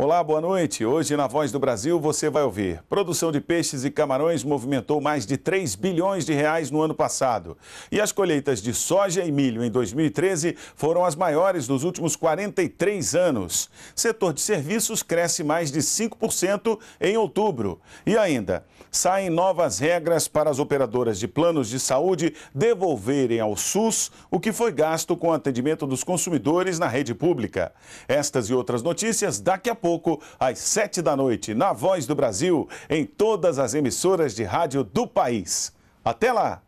Olá, boa noite. Hoje na Voz do Brasil você vai ouvir: produção de peixes e camarões movimentou mais de 3 bilhões de reais no ano passado. E as colheitas de soja e milho em 2013 foram as maiores dos últimos 43 anos. Setor de serviços cresce mais de 5% em outubro. E ainda, saem novas regras para as operadoras de planos de saúde devolverem ao SUS o que foi gasto com o atendimento dos consumidores na rede pública. Estas e outras notícias daqui a pouco pouco, às sete da noite, na Voz do Brasil, em todas as emissoras de rádio do país. Até lá!